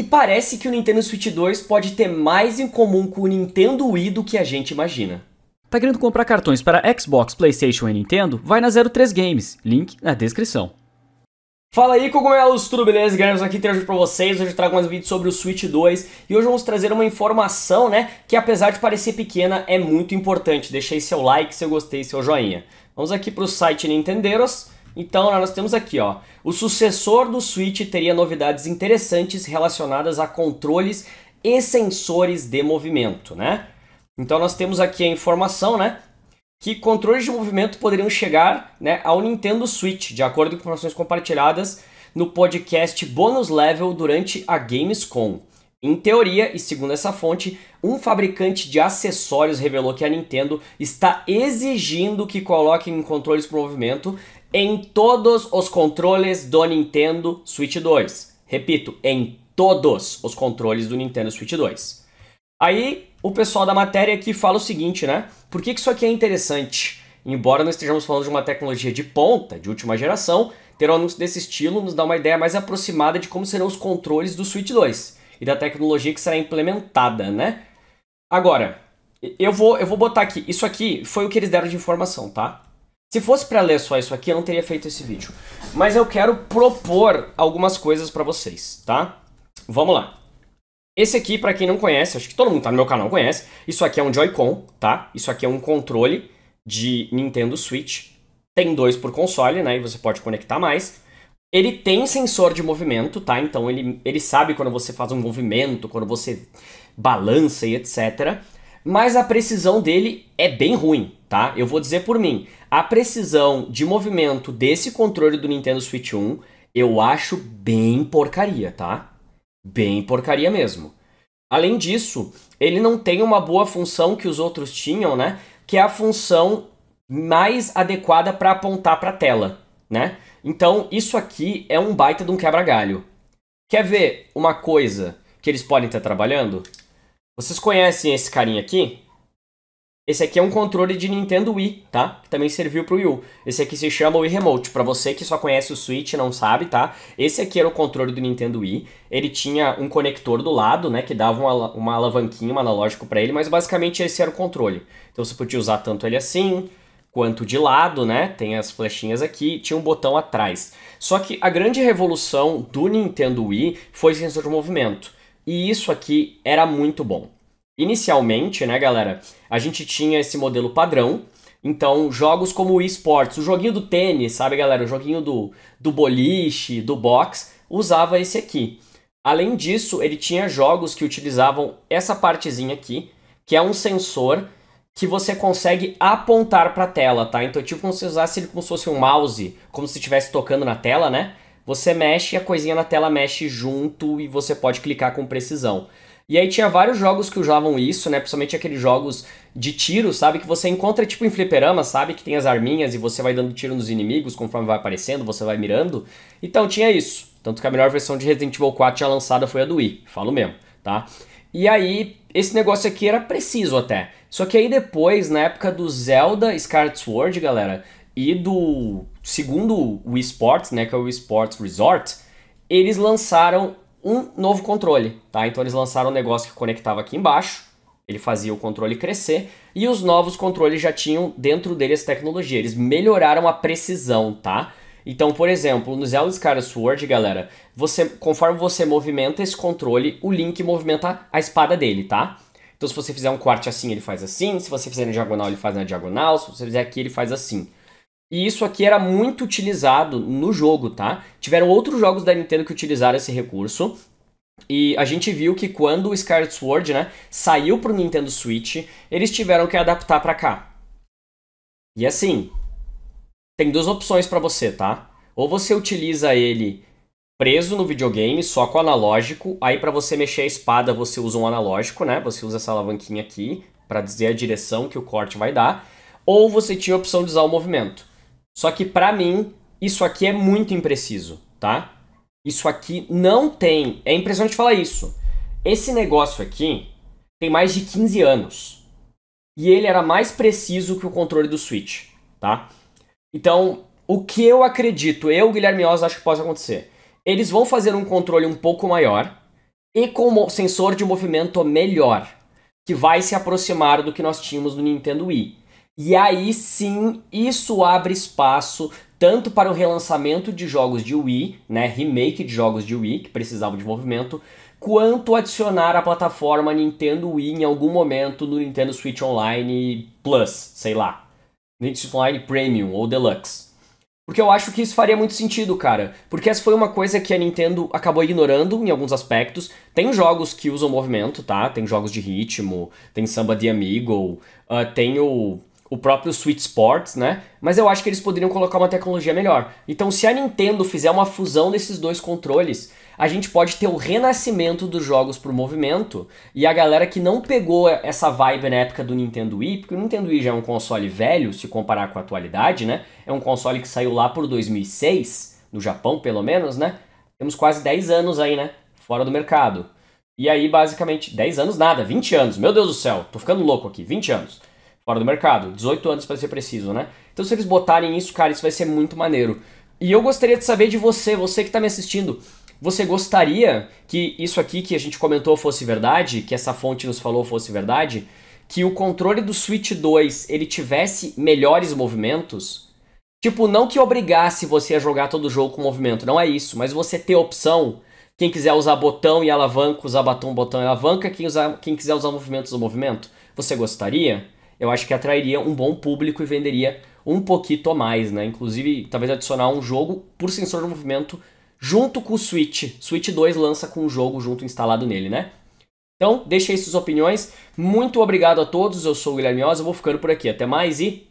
E parece que o Nintendo Switch 2 pode ter mais em comum com o Nintendo Wii do que a gente imagina. Tá querendo comprar cartões para Xbox, PlayStation e Nintendo? Vai na 03 Games, link na descrição. Fala aí, cogumelos, tudo beleza? Guilherme aqui trazendo pra vocês, hoje eu trago mais um vídeo sobre o Switch 2 e hoje vamos trazer uma informação, né, que apesar de parecer pequena, é muito importante. aí seu like, seu gostei, seu joinha. Vamos aqui pro site Nintenderos, então nós temos aqui, ó, o sucessor do Switch teria novidades interessantes relacionadas a controles e sensores de movimento, né? Então nós temos aqui a informação, né, que controles de movimento poderiam chegar, né, ao Nintendo Switch, de acordo com informações compartilhadas no podcast Bônus Level durante a Gamescom. Em teoria, e segundo essa fonte, um fabricante de acessórios revelou que a Nintendo está exigindo que coloquem controles por movimento em todos os controles do Nintendo Switch 2. Repito, em todos os controles do Nintendo Switch 2. Aí o pessoal da matéria aqui fala o seguinte, né? Por que, que isso aqui é interessante? Embora não estejamos falando de uma tecnologia de ponta, de última geração, ter um anúncio desse estilo nos dá uma ideia mais aproximada de como serão os controles do Switch 2 e da tecnologia que será implementada, né? Agora, eu vou, eu vou botar aqui. Isso aqui foi o que eles deram de informação, tá? Se fosse para ler só isso aqui, eu não teria feito esse vídeo. Mas eu quero propor algumas coisas para vocês, tá? Vamos lá. Esse aqui, para quem não conhece, acho que todo mundo tá no meu canal conhece, isso aqui é um Joy-Con, tá? Isso aqui é um controle de Nintendo Switch. Tem dois por console, né? E você pode conectar mais. Ele tem sensor de movimento, tá? Então ele, ele sabe quando você faz um movimento, quando você balança e etc. Mas a precisão dele é bem ruim, tá? Eu vou dizer por mim. A precisão de movimento desse controle do Nintendo Switch 1 eu acho bem porcaria, tá? Bem porcaria mesmo. Além disso, ele não tem uma boa função que os outros tinham, né? Que é a função mais adequada para apontar para a tela né? Então, isso aqui é um baita de um quebra-galho. Quer ver uma coisa que eles podem estar trabalhando? Vocês conhecem esse carinha aqui? Esse aqui é um controle de Nintendo Wii, tá? Que também serviu pro Wii U. Esse aqui se chama Wii Remote. Para você que só conhece o Switch e não sabe, tá? Esse aqui era o controle do Nintendo Wii. Ele tinha um conector do lado, né? Que dava uma, uma alavanquinha, um analógico para ele. Mas basicamente esse era o controle. Então você podia usar tanto ele assim, quanto de lado, né? Tem as flechinhas aqui, tinha um botão atrás. Só que a grande revolução do Nintendo Wii foi o sensor de movimento. E isso aqui era muito bom. Inicialmente, né, galera, a gente tinha esse modelo padrão. Então, jogos como o eSports, o joguinho do tênis, sabe, galera? O joguinho do, do boliche, do box, usava esse aqui. Além disso, ele tinha jogos que utilizavam essa partezinha aqui, que é um sensor que você consegue apontar para a tela, tá? Então, tipo como se usasse ele como se fosse um mouse, como se estivesse tocando na tela, né? Você mexe e a coisinha na tela mexe junto e você pode clicar com precisão. E aí tinha vários jogos que usavam isso, né? Principalmente aqueles jogos de tiro, sabe? Que você encontra tipo em fliperama, sabe? Que tem as arminhas e você vai dando tiro nos inimigos conforme vai aparecendo, você vai mirando. Então tinha isso. Tanto que a melhor versão de Resident Evil 4 já lançada foi a do Wii, falo mesmo, tá? E aí esse negócio aqui era preciso até. Só que aí depois, na época do Zelda Skyward Sword, galera, e do segundo Wii Sports, né, que é o Wii Sports Resort, eles lançaram um novo controle, tá? Então eles lançaram um negócio que conectava aqui embaixo, ele fazia o controle crescer, e os novos controles já tinham dentro dele tecnologia. Eles melhoraram a precisão, tá? Então, por exemplo, no Zelda Skyward Sword, galera, você, conforme você movimenta esse controle, o Link movimenta a espada dele, tá? Então, se você fizer um corte assim, ele faz assim. Se você fizer na diagonal, ele faz na diagonal. Se você fizer aqui, ele faz assim. E isso aqui era muito utilizado no jogo, tá? Tiveram outros jogos da Nintendo que utilizaram esse recurso. E a gente viu que quando o Skyward Sword, né, saiu pro Nintendo Switch, eles tiveram que adaptar para cá. E assim, tem duas opções para você, tá? Ou você utiliza ele preso no videogame, só com o analógico, aí para você mexer a espada você usa um analógico, né? Você usa essa alavanquinha aqui para dizer a direção que o corte vai dar, ou você tinha a opção de usar o movimento. Só que para mim isso aqui é muito impreciso, tá? Isso aqui não tem, é impressionante falar isso. Esse negócio aqui tem mais de 15 anos. E ele era mais preciso que o controle do Switch, tá? Então, o que eu acredito, eu, Guilherme Oz, acho que pode acontecer. Eles vão fazer um controle um pouco maior e com um sensor de movimento melhor, que vai se aproximar do que nós tínhamos no Nintendo Wii. E aí sim, isso abre espaço tanto para o relançamento de jogos de Wii, né, remake de jogos de Wii que precisavam de movimento, quanto adicionar a plataforma Nintendo Wii em algum momento no Nintendo Switch Online Plus, sei lá, Nightfly Premium ou Deluxe. Porque eu acho que isso faria muito sentido, cara. Porque essa foi uma coisa que a Nintendo acabou ignorando em alguns aspectos. Tem jogos que usam movimento, tá? Tem jogos de ritmo, tem samba de amigo, uh, tem o, o próprio Sweet Sports, né? Mas eu acho que eles poderiam colocar uma tecnologia melhor. Então, se a Nintendo fizer uma fusão desses dois controles, a gente pode ter o renascimento dos jogos pro movimento e a galera que não pegou essa vibe na época do Nintendo Wii, porque o Nintendo Wii já é um console velho se comparar com a atualidade, né? É um console que saiu lá por 2006, no Japão pelo menos, né? Temos quase 10 anos aí, né? Fora do mercado. E aí, basicamente, 10 anos nada, 20 anos. Meu Deus do céu, tô ficando louco aqui, 20 anos. Fora do mercado, 18 anos para ser preciso, né? Então, se eles botarem isso, cara, isso vai ser muito maneiro. E eu gostaria de saber de você, você que tá me assistindo. Você gostaria que isso aqui que a gente comentou fosse verdade, que essa fonte nos falou fosse verdade, que o controle do Switch 2 ele tivesse melhores movimentos? Tipo, não que obrigasse você a jogar todo o jogo com movimento, não é isso, mas você ter opção. Quem quiser usar botão e alavanca, usar batom, botão e alavanca, quem, usar, quem quiser usar movimentos do movimento, você gostaria? Eu acho que atrairia um bom público e venderia um pouquinho mais, né? Inclusive, talvez adicionar um jogo por sensor de movimento junto com o Switch. Switch 2 lança com o jogo junto instalado nele, né? Então, deixei aí suas opiniões. Muito obrigado a todos. Eu sou o Guilherme Oz, eu vou ficando por aqui. Até mais e